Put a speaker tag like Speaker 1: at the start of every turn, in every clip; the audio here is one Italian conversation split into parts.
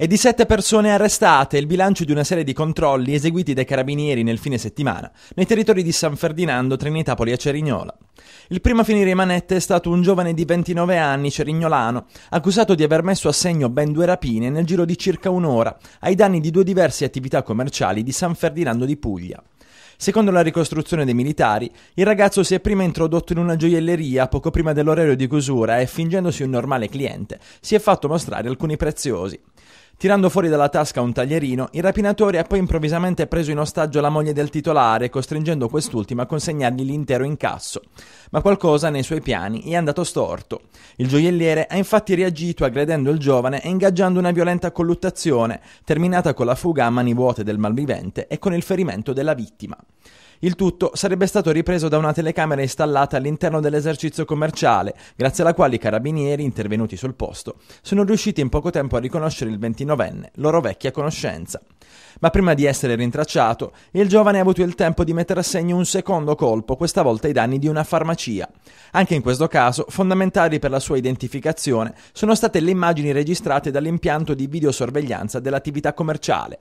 Speaker 1: E di sette persone arrestate il bilancio di una serie di controlli eseguiti dai carabinieri nel fine settimana nei territori di San Ferdinando, Trinitapoli e Cerignola. Il primo a finire in manette è stato un giovane di 29 anni, cerignolano, accusato di aver messo a segno ben due rapine nel giro di circa un'ora ai danni di due diverse attività commerciali di San Ferdinando di Puglia. Secondo la ricostruzione dei militari, il ragazzo si è prima introdotto in una gioielleria poco prima dell'orario di chiusura e, fingendosi un normale cliente, si è fatto mostrare alcuni preziosi. Tirando fuori dalla tasca un taglierino, il rapinatore ha poi improvvisamente preso in ostaggio la moglie del titolare, costringendo quest'ultima a consegnargli l'intero incasso. Ma qualcosa nei suoi piani è andato storto. Il gioielliere ha infatti reagito aggredendo il giovane e ingaggiando una violenta colluttazione, terminata con la fuga a mani vuote del malvivente e con il ferimento della vittima. Il tutto sarebbe stato ripreso da una telecamera installata all'interno dell'esercizio commerciale, grazie alla quale i carabinieri, intervenuti sul posto, sono riusciti in poco tempo a riconoscere il 29enne, loro vecchia conoscenza. Ma prima di essere rintracciato, il giovane ha avuto il tempo di mettere a segno un secondo colpo, questa volta ai danni di una farmacia. Anche in questo caso, fondamentali per la sua identificazione sono state le immagini registrate dall'impianto di videosorveglianza dell'attività commerciale.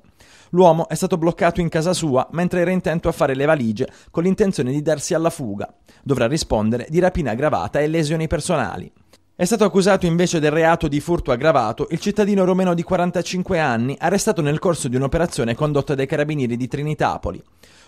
Speaker 1: L'uomo è stato bloccato in casa sua mentre era intento a fare le valigie valigie con l'intenzione di darsi alla fuga. Dovrà rispondere di rapina aggravata e lesioni personali. È stato accusato invece del reato di furto aggravato il cittadino romeno di 45 anni, arrestato nel corso di un'operazione condotta dai carabinieri di Trinitapoli.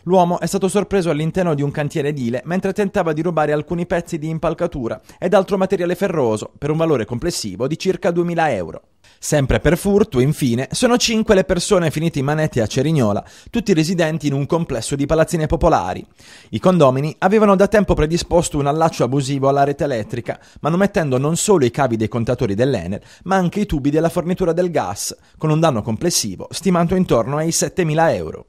Speaker 1: L'uomo è stato sorpreso all'interno di un cantiere edile mentre tentava di rubare alcuni pezzi di impalcatura ed altro materiale ferroso per un valore complessivo di circa 2.000 euro. Sempre per furto, infine, sono cinque le persone finite in manette a Cerignola, tutti residenti in un complesso di palazzine popolari. I condomini avevano da tempo predisposto un allaccio abusivo alla rete elettrica, manomettendo non solo i cavi dei contatori dell'Ener, ma anche i tubi della fornitura del gas, con un danno complessivo stimato intorno ai 7.000 euro.